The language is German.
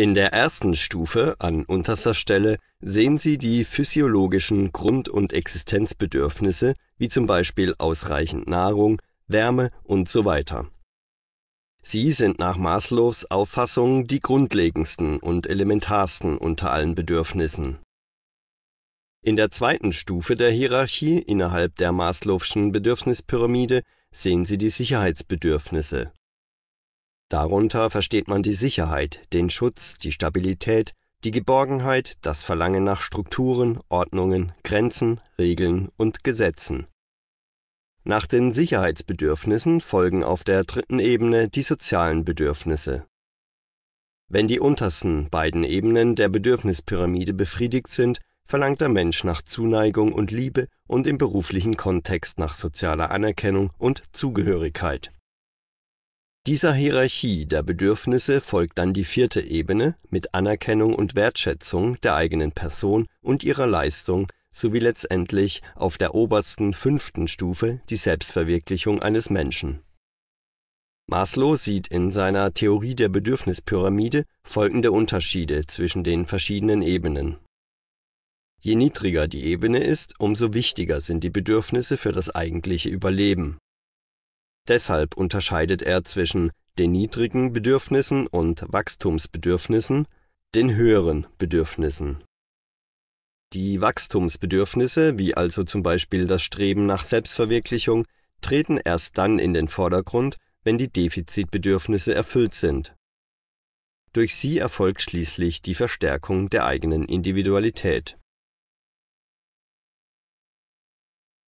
In der ersten Stufe an unterster Stelle sehen Sie die physiologischen Grund- und Existenzbedürfnisse wie zum Beispiel ausreichend Nahrung, Wärme und so weiter. Sie sind nach Maslows Auffassung die grundlegendsten und elementarsten unter allen Bedürfnissen. In der zweiten Stufe der Hierarchie innerhalb der Maslow'schen Bedürfnispyramide sehen Sie die Sicherheitsbedürfnisse Darunter versteht man die Sicherheit, den Schutz, die Stabilität, die Geborgenheit, das Verlangen nach Strukturen, Ordnungen, Grenzen, Regeln und Gesetzen. Nach den Sicherheitsbedürfnissen folgen auf der dritten Ebene die sozialen Bedürfnisse. Wenn die untersten beiden Ebenen der Bedürfnispyramide befriedigt sind, verlangt der Mensch nach Zuneigung und Liebe und im beruflichen Kontext nach sozialer Anerkennung und Zugehörigkeit. Dieser Hierarchie der Bedürfnisse folgt dann die vierte Ebene mit Anerkennung und Wertschätzung der eigenen Person und ihrer Leistung sowie letztendlich auf der obersten fünften Stufe die Selbstverwirklichung eines Menschen. Maslow sieht in seiner Theorie der Bedürfnispyramide folgende Unterschiede zwischen den verschiedenen Ebenen. Je niedriger die Ebene ist, umso wichtiger sind die Bedürfnisse für das eigentliche Überleben. Deshalb unterscheidet er zwischen den niedrigen Bedürfnissen und Wachstumsbedürfnissen, den höheren Bedürfnissen. Die Wachstumsbedürfnisse, wie also zum Beispiel das Streben nach Selbstverwirklichung, treten erst dann in den Vordergrund, wenn die Defizitbedürfnisse erfüllt sind. Durch sie erfolgt schließlich die Verstärkung der eigenen Individualität